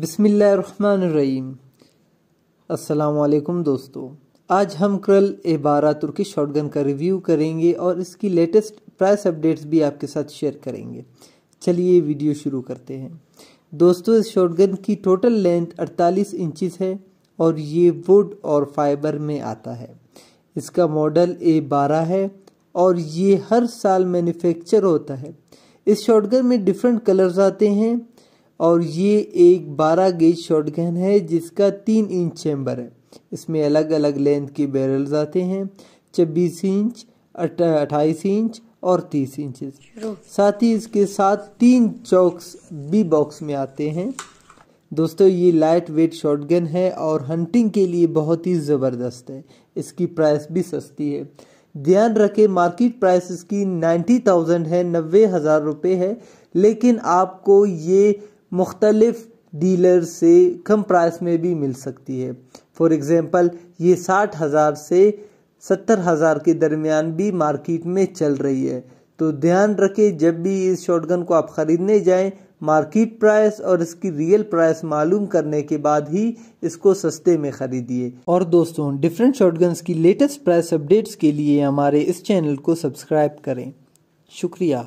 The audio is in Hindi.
बसमिलीम अल्लाम दोस्तों आज हम क्रल ए बारह तुर्की शॉटगन का रिव्यू करेंगे और इसकी लेटेस्ट प्राइस अपडेट्स भी आपके साथ शेयर करेंगे चलिए वीडियो शुरू करते हैं दोस्तों इस शॉटगन की टोटल लेंथ 48 इंचज है और ये वुड और फाइबर में आता है इसका मॉडल ए बारह है और ये हर साल मैन्युफैक्चर होता है इस शॉटगन में डिफरेंट कलर्स आते हैं और ये एक 12 गेज शॉटगन है जिसका तीन इंच चैम्बर है इसमें अलग अलग लेंथ के बैरल्स आते हैं छब्बीस इंच अट्ठाईस इंच और तीस इंच साथ ही इसके साथ तीन चौक्स बी बॉक्स में आते हैं दोस्तों ये लाइट वेट शॉटगन है और हंटिंग के लिए बहुत ही ज़बरदस्त है इसकी प्राइस भी सस्ती है ध्यान रखें मार्केट प्राइस इसकी नाइन्टी थाउजेंड है नब्बे हज़ार रुपये है लेकिन आपको ये मुख्तलफ़ डीलर से कम प्राइस में भी मिल सकती है फॉर एग्ज़ाम्पल ये साठ हज़ार से सत्तर हज़ार के दरमियान भी मार्केट में चल रही है तो ध्यान रखें जब भी इस शॉटगन को आप ख़रीदने जाएं मार्केट प्राइस और इसकी रियल प्राइस मालूम करने के बाद ही इसको सस्ते में खरीदिए और दोस्तों डिफरेंट शॉटगन्स की लेटेस्ट प्राइस अपडेट्स के लिए हमारे इस चैनल को सब्सक्राइब करें शुक्रिया